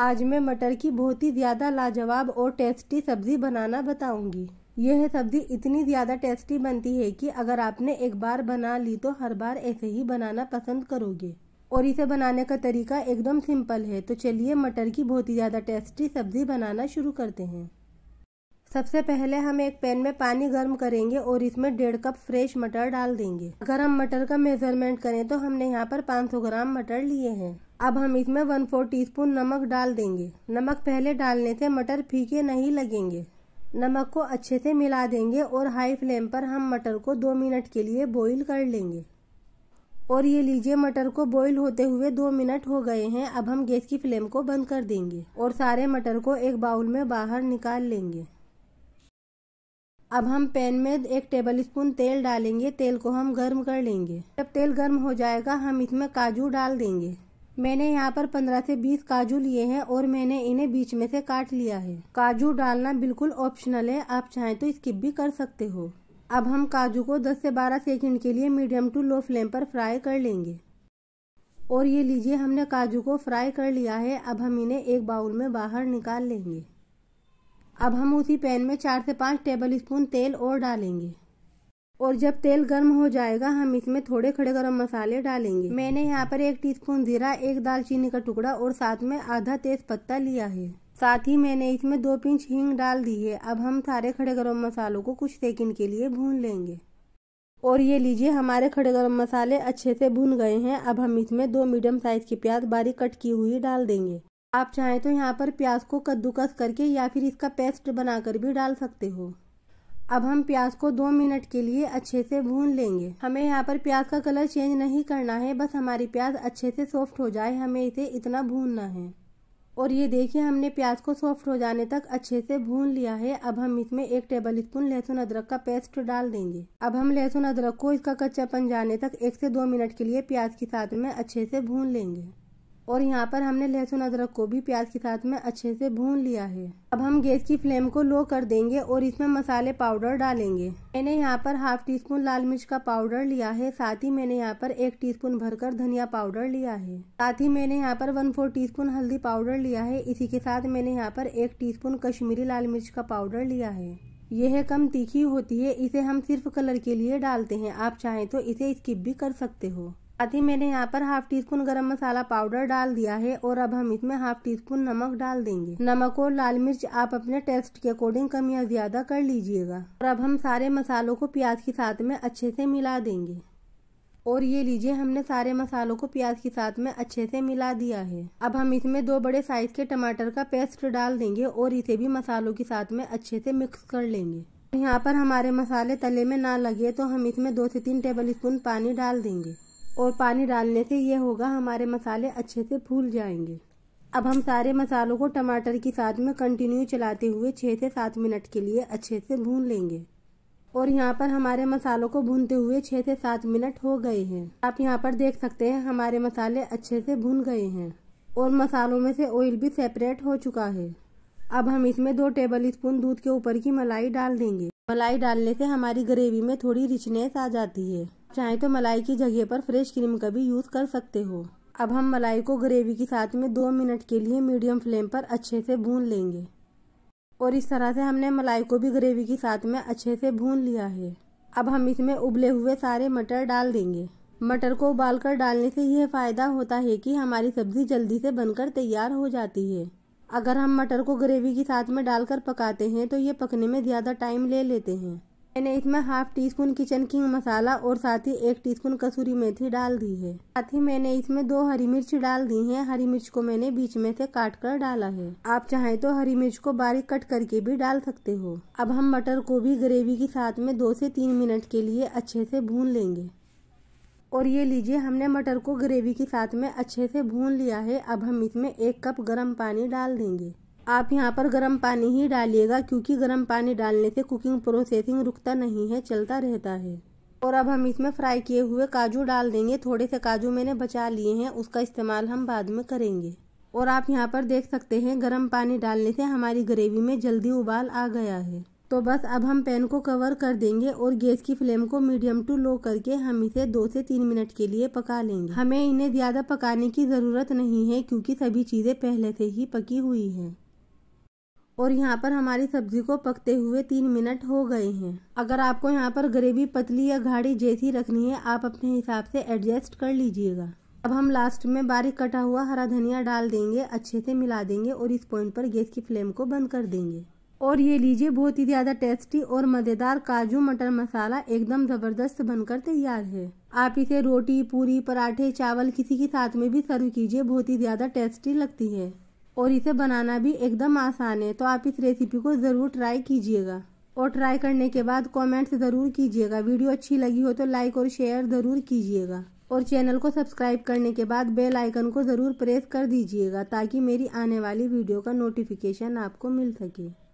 आज मैं मटर की बहुत ही ज़्यादा लाजवाब और टेस्टी सब्ज़ी बनाना बताऊंगी। यह सब्ज़ी इतनी ज़्यादा टेस्टी बनती है कि अगर आपने एक बार बना ली तो हर बार ऐसे ही बनाना पसंद करोगे और इसे बनाने का तरीका एकदम सिंपल है तो चलिए मटर की बहुत ही ज़्यादा टेस्टी सब्ज़ी बनाना शुरू करते हैं सबसे पहले हम एक पैन में पानी गर्म करेंगे और इसमें डेढ़ कप फ्रेश मटर डाल देंगे अगर हम मटर का मेजरमेंट करें तो हमने यहाँ पर 500 ग्राम मटर लिए हैं अब हम इसमें वन फोर टी नमक डाल देंगे नमक पहले डालने से मटर फीके नहीं लगेंगे नमक को अच्छे से मिला देंगे और हाई फ्लेम पर हम मटर को दो मिनट के लिए बॉईल कर लेंगे और ये लीजिए मटर को बॉईल होते हुए दो मिनट हो गए हैं अब हम गैस की फ्लेम को बंद कर देंगे और सारे मटर को एक बाउल में बाहर निकाल लेंगे अब हम पैन में एक टेबल स्पून तेल डालेंगे तेल को हम गर्म कर लेंगे जब तेल गर्म हो जाएगा हम इसमें काजू डाल देंगे मैंने यहाँ पर पंद्रह से बीस काजू लिए हैं और मैंने इन्हें बीच में से काट लिया है काजू डालना बिल्कुल ऑप्शनल है आप चाहें तो स्किप भी कर सकते हो अब हम काजू को 10 से 12 सेकंड के लिए मीडियम टू लो फ्लेम पर फ्राई कर लेंगे और ये लीजिए हमने काजू को फ्राई कर लिया है अब हम इन्हें एक बाउल में बाहर निकाल लेंगे अब हम उसी पैन में चार से पाँच टेबल स्पून तेल और डालेंगे और जब तेल गर्म हो जाएगा हम इसमें थोड़े खड़े गर्म मसाले डालेंगे मैंने यहाँ पर एक टीस्पून जीरा एक दालचीनी का टुकड़ा और साथ में आधा तेज पत्ता लिया है साथ ही मैंने इसमें दो पिंच हींग डाल दी है अब हम सारे खड़े गर्म मसालों को कुछ सेकंड के लिए भून लेंगे और ये लीजिए हमारे खड़े गर्म मसाले अच्छे से भून गए हैं अब हम इसमें दो मीडियम साइज की प्याज बारीक कट की हुई डाल देंगे आप चाहें तो यहाँ पर प्याज को कद्दूकस करके या फिर इसका पेस्ट बनाकर भी डाल सकते हो अब हम प्याज को दो मिनट के लिए अच्छे से भून लेंगे हमें यहाँ पर प्याज का कलर चेंज नहीं करना है बस हमारी प्याज अच्छे से सॉफ्ट हो जाए हमें इसे इतना भूनना है और ये देखिए हमने प्याज को सॉफ्ट हो जाने तक अच्छे से भून लिया है अब हम इसमें एक टेबल स्पून लहसुन अदरक का पेस्ट डाल देंगे अब हम लहसुन अदरक को इसका कच्चापन जाने तक एक से दो मिनट के लिए प्याज के साथ में अच्छे से भून लेंगे और यहाँ पर हमने लहसुन अदरक को भी प्याज के साथ में अच्छे से भून लिया है अब हम गैस की फ्लेम को लो कर देंगे और इसमें मसाले पाउडर डालेंगे मैंने यहाँ पर हाफ टी स्पून लाल मिर्च का पाउडर लिया है साथ ही मैंने यहाँ पर एक टीस्पून भरकर धनिया पाउडर लिया है साथ ही मैंने यहाँ पर वन फोर टी हल्दी पाउडर लिया है इसी के साथ मैंने यहाँ पर एक स्पून कश्मीरी लाल मिर्च का पाउडर लिया है यह कम तीखी होती है इसे हम सिर्फ कलर के लिए डालते हैं आप चाहें तो इसे स्किप भी कर सकते हो अति मैंने यहाँ पर हाफ टी स्पून गर्म मसाला पाउडर डाल दिया है और अब हम इसमें हाफ टी स्पून नमक डाल देंगे नमक और लाल मिर्च आप अपने टेस्ट के अकॉर्डिंग कम या ज्यादा कर लीजिएगा और अब हम सारे मसालों को प्याज के साथ में अच्छे से मिला देंगे और ये लीजिए हमने सारे मसालों को प्याज के साथ में अच्छे से मिला दिया है अब हम इसमें दो बड़े साइज के टमाटर का पेस्ट डाल देंगे और इसे भी मसालों के साथ में अच्छे से मिक्स कर लेंगे यहाँ पर हमारे मसाले तले में ना लगे तो हम इसमें दो से तीन टेबल स्पून पानी डाल देंगे और पानी डालने से ये होगा हमारे मसाले अच्छे से फूल जाएंगे अब हम सारे मसालों को टमाटर की साथ में कंटिन्यू चलाते हुए छः से सात मिनट के लिए अच्छे से भून लेंगे और यहाँ पर हमारे मसालों को भूनते हुए छः से सात मिनट हो गए हैं आप यहाँ पर देख सकते हैं हमारे मसाले अच्छे से भून गए हैं और मसालों में से ऑयल भी सेपरेट हो चुका है अब हम इसमें दो टेबल स्पून दूध के ऊपर की मलाई डाल देंगे मलाई डालने से हमारी ग्रेवी में थोड़ी रिचनेस आ जाती है चाहें तो मलाई की जगह पर फ्रेश क्रीम का भी यूज़ कर सकते हो अब हम मलाई को ग्रेवी के साथ में दो मिनट के लिए मीडियम फ्लेम पर अच्छे से भून लेंगे और इस तरह से हमने मलाई को भी ग्रेवी के साथ में अच्छे से भून लिया है अब हम इसमें उबले हुए सारे मटर डाल देंगे मटर को उबालकर डालने से यह फ़ायदा होता है कि हमारी सब्ज़ी जल्दी से बनकर तैयार हो जाती है अगर हम मटर को ग्रेवी के साथ में डालकर पकाते हैं तो ये पकने में ज़्यादा टाइम ले लेते हैं मैंने इसमें half teaspoon Kitchen King मसाला और साथ ही एक टीस्पून कसूरी मेथी डाल दी है साथ ही मैंने इसमें दो हरी मिर्च डाल दी है हरी मिर्च को मैंने बीच में से काट कर डाला है आप चाहे तो हरी मिर्च को बारीक कट करके भी डाल सकते हो अब हम मटर को भी ग्रेवी के साथ में दो से तीन मिनट के लिए अच्छे से भून लेंगे और ये लीजिए हमने मटर को ग्रेवी के साथ में अच्छे से भून लिया है अब हम इसमें एक कप गर्म पानी डाल देंगे आप यहाँ पर गर्म पानी ही डालिएगा क्योंकि गर्म पानी डालने से कुकिंग प्रोसेसिंग रुकता नहीं है चलता रहता है और अब हम इसमें फ्राई किए हुए काजू डाल देंगे थोड़े से काजू मैंने बचा लिए हैं उसका इस्तेमाल हम बाद में करेंगे और आप यहाँ पर देख सकते हैं गर्म पानी डालने से हमारी ग्रेवी में जल्दी उबाल आ गया है तो बस अब हम पैन को कवर कर देंगे और गैस की फ्लेम को मीडियम टू लो करके हम इसे दो से तीन मिनट के लिए पका लेंगे हमें इन्हें ज़्यादा पकाने की ज़रूरत नहीं है क्योंकि सभी चीज़ें पहले से ही पकी हुई हैं और यहाँ पर हमारी सब्जी को पकते हुए तीन मिनट हो गए हैं अगर आपको यहाँ पर ग्रेवी पतली या गाढ़ी जैसी रखनी है आप अपने हिसाब से एडजस्ट कर लीजिएगा अब हम लास्ट में बारीक कटा हुआ हरा धनिया डाल देंगे अच्छे से मिला देंगे और इस पॉइंट पर गैस की फ्लेम को बंद कर देंगे और ये लीजिए बहुत ही ज़्यादा टेस्टी और मज़ेदार काजू मटर मसाला एकदम ज़बरदस्त बनकर तैयार है आप इसे रोटी पूरी पराठे चावल किसी के साथ में भी सर्व कीजिए बहुत ही ज़्यादा टेस्टी लगती है और इसे बनाना भी एकदम आसान है तो आप इस रेसिपी को ज़रूर ट्राई कीजिएगा और ट्राई करने के बाद कमेंट्स ज़रूर कीजिएगा वीडियो अच्छी लगी हो तो लाइक और शेयर ज़रूर कीजिएगा और चैनल को सब्सक्राइब करने के बाद बेल आइकन को ज़रूर प्रेस कर दीजिएगा ताकि मेरी आने वाली वीडियो का नोटिफिकेशन आपको मिल सके